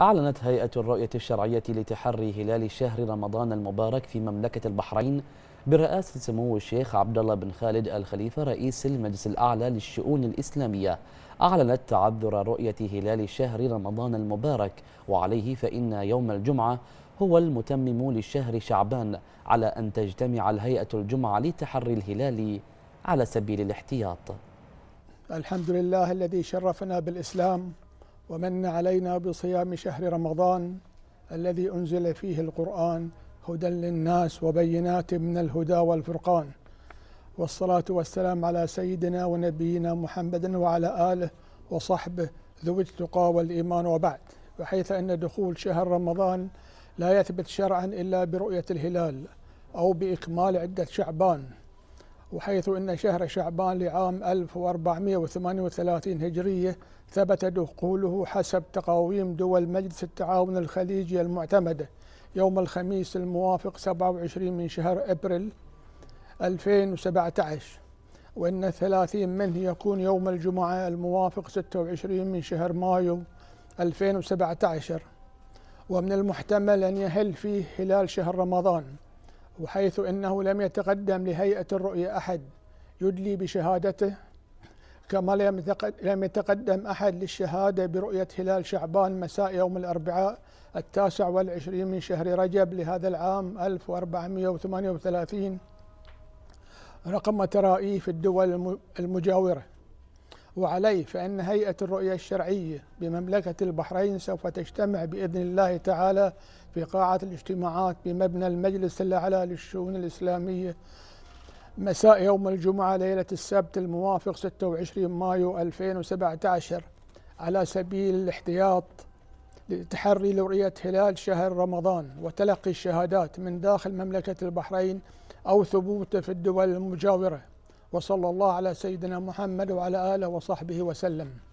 أعلنت هيئة الرؤية الشرعية لتحري هلال شهر رمضان المبارك في مملكة البحرين برئاسة سمو الشيخ عبد الله بن خالد الخليفة رئيس المجلس الأعلى للشؤون الإسلامية أعلنت تعذر رؤية هلال شهر رمضان المبارك وعليه فإن يوم الجمعة هو المتمم لشهر شعبان على أن تجتمع الهيئة الجمعة لتحري الهلال على سبيل الاحتياط الحمد لله الذي شرفنا بالإسلام ومن علينا بصيام شهر رمضان الذي أنزل فيه القرآن هدى للناس وبينات من الهدى والفرقان والصلاة والسلام على سيدنا ونبينا محمد وعلى آله وصحبه ذوي التقى والإيمان وبعد بحيث أن دخول شهر رمضان لا يثبت شرعا إلا برؤية الهلال أو بإكمال عدة شعبان وحيث أن شهر شعبان لعام 1438 هجرية ثبت دخوله حسب تقاويم دول مجلس التعاون الخليجي المعتمدة يوم الخميس الموافق 27 من شهر أبريل 2017 وأن 30 منه يكون يوم الجمعة الموافق 26 من شهر مايو 2017 ومن المحتمل أن يهل فيه خلال شهر رمضان وحيث انه لم يتقدم لهيئه الرؤيه احد يدلي بشهادته كما لم يتقدم أحد للشهادة برؤية هلال شعبان مساء يوم الأربعاء التاسع والعشرين من شهر رجب لهذا العام 1438 رقم ترائي في الدول المجاورة وعليه فإن هيئة الرؤية الشرعية بمملكة البحرين سوف تجتمع بإذن الله تعالى في قاعة الاجتماعات بمبنى المجلس الأعلى للشؤون الإسلامية مساء يوم الجمعة ليلة السبت الموافق 26 مايو 2017 على سبيل الاحتياط لتحري لرؤية هلال شهر رمضان وتلقي الشهادات من داخل مملكة البحرين أو ثبوته في الدول المجاورة وصلى الله على سيدنا محمد وعلى آله وصحبه وسلم